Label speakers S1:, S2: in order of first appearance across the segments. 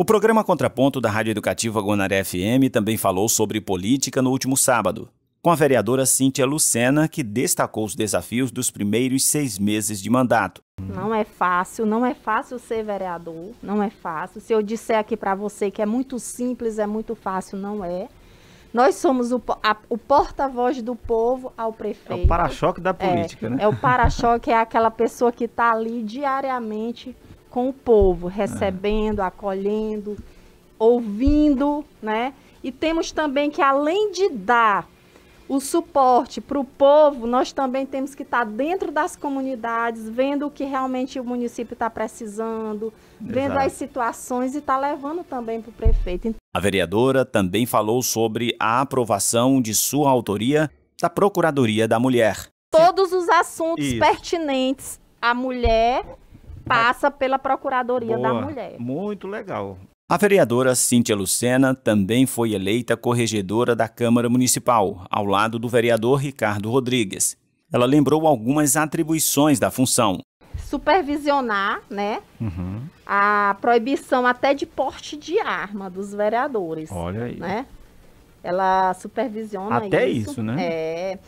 S1: O programa Contraponto da Rádio Educativa Gonaré FM também falou sobre política no último sábado, com a vereadora Cíntia Lucena, que destacou os desafios dos primeiros seis meses de mandato.
S2: Não é fácil, não é fácil ser vereador, não é fácil. Se eu disser aqui para você que é muito simples, é muito fácil, não é. Nós somos o, o porta-voz do povo ao prefeito. É o para-choque da é, política, é, né? É o para-choque, é aquela pessoa que está ali diariamente com o povo, é. recebendo, é. acolhendo, ouvindo, né? E temos também que, além de dar o suporte para o povo, nós também temos que estar dentro das comunidades, vendo o que realmente o município está precisando, Exato. vendo as situações e estar tá levando também para o prefeito. Então,
S1: a vereadora também falou sobre a aprovação de sua autoria da Procuradoria da Mulher.
S2: Todos os assuntos Isso. pertinentes à mulher passa pela Procuradoria Boa, da Mulher.
S1: Muito legal. A vereadora Cíntia Lucena também foi eleita corregedora da Câmara Municipal, ao lado do vereador Ricardo Rodrigues. Ela lembrou algumas atribuições da função.
S2: Supervisionar, né? Uhum. A proibição até de porte de arma dos vereadores. Olha aí. Né? Ela supervisiona Até isso, isso né? É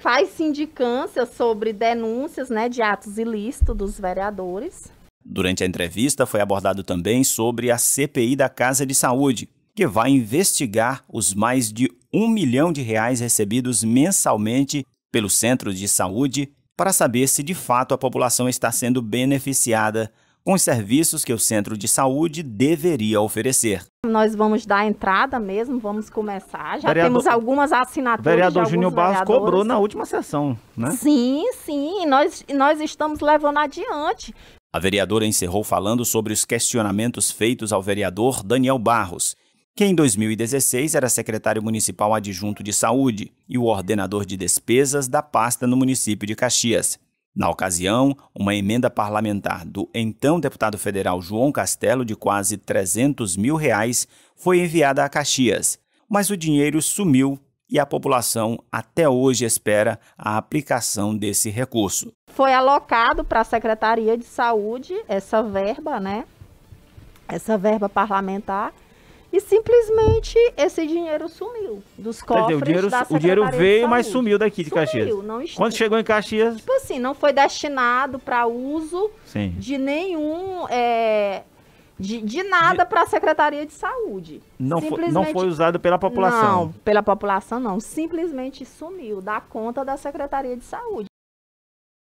S2: faz sindicância sobre denúncias né, de atos ilícitos dos vereadores.
S1: Durante a entrevista foi abordado também sobre a CPI da Casa de Saúde, que vai investigar os mais de um milhão de reais recebidos mensalmente pelo centro de saúde para saber se de fato a população está sendo beneficiada com os serviços que o centro de saúde deveria oferecer.
S2: Nós vamos dar entrada mesmo, vamos começar. Já vereador, temos algumas assinaturas. Vereador Júnior Barros cobrou na
S1: última sessão, né?
S2: Sim, sim, nós, nós estamos levando adiante.
S1: A vereadora encerrou falando sobre os questionamentos feitos ao vereador Daniel Barros, que em 2016 era secretário municipal adjunto de saúde e o ordenador de despesas da pasta no município de Caxias. Na ocasião, uma emenda parlamentar do então deputado federal João Castelo de quase 300 mil reais foi enviada a Caxias, mas o dinheiro sumiu e a população até hoje espera a aplicação desse recurso.
S2: Foi alocado para a Secretaria de Saúde essa verba, né? Essa verba parlamentar e simplesmente esse dinheiro sumiu dos cofres dizer, o dinheiro, da Secretaria o dinheiro veio, mas
S1: sumiu daqui de Caxias. Quando chegou em Caxias,
S2: tipo assim, não foi destinado para uso Sim. de nenhum. É, de, de nada para a Secretaria de Saúde. Não, não foi usado pela população? Não, pela população não. Simplesmente sumiu da conta da Secretaria de Saúde.